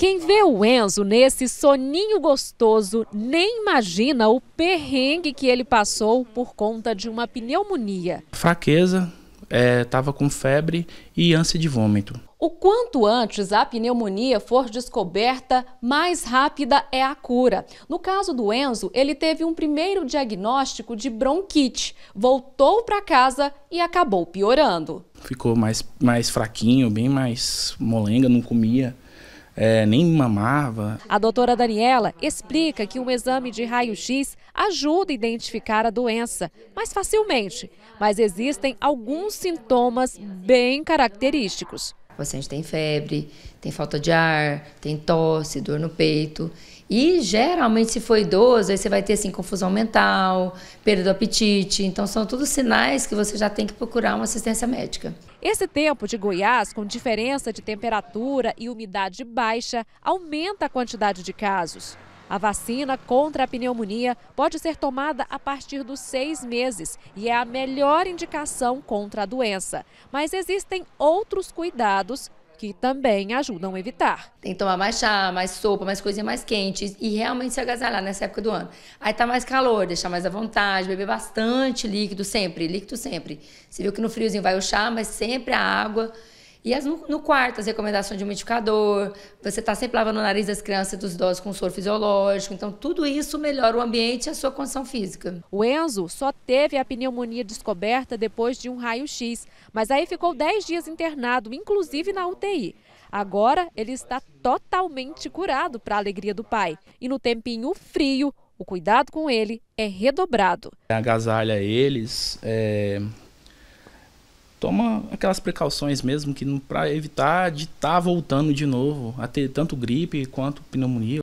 Quem vê o Enzo nesse soninho gostoso nem imagina o perrengue que ele passou por conta de uma pneumonia. Fraqueza, estava é, com febre e ânsia de vômito. O quanto antes a pneumonia for descoberta, mais rápida é a cura. No caso do Enzo, ele teve um primeiro diagnóstico de bronquite, voltou para casa e acabou piorando. Ficou mais, mais fraquinho, bem mais molenga, não comia é, nem mamava. A doutora Daniela explica que um exame de raio-x ajuda a identificar a doença mais facilmente, mas existem alguns sintomas bem característicos. O paciente tem febre, tem falta de ar, tem tosse, dor no peito. E geralmente, se for idoso, aí você vai ter assim, confusão mental, perda do apetite. Então, são todos sinais que você já tem que procurar uma assistência médica. Esse tempo de Goiás, com diferença de temperatura e umidade baixa, aumenta a quantidade de casos. A vacina contra a pneumonia pode ser tomada a partir dos seis meses e é a melhor indicação contra a doença. Mas existem outros cuidados que também ajudam a evitar. Tem que tomar mais chá, mais sopa, mais coisinha mais quente e realmente se agasalhar nessa época do ano. Aí tá mais calor, deixar mais à vontade, beber bastante líquido sempre, líquido sempre. Você viu que no friozinho vai o chá, mas sempre a água e as, no, no quarto, as recomendações de umidificador, você está sempre lavando o nariz das crianças e dos idosos com soro fisiológico. Então, tudo isso melhora o ambiente e a sua condição física. O Enzo só teve a pneumonia descoberta depois de um raio-x, mas aí ficou 10 dias internado, inclusive na UTI. Agora, ele está totalmente curado para a alegria do pai. E no tempinho frio, o cuidado com ele é redobrado. Agasalha eles, é, toma aquelas precauções mesmo que para evitar de estar tá voltando de novo a ter tanto gripe quanto pneumonia.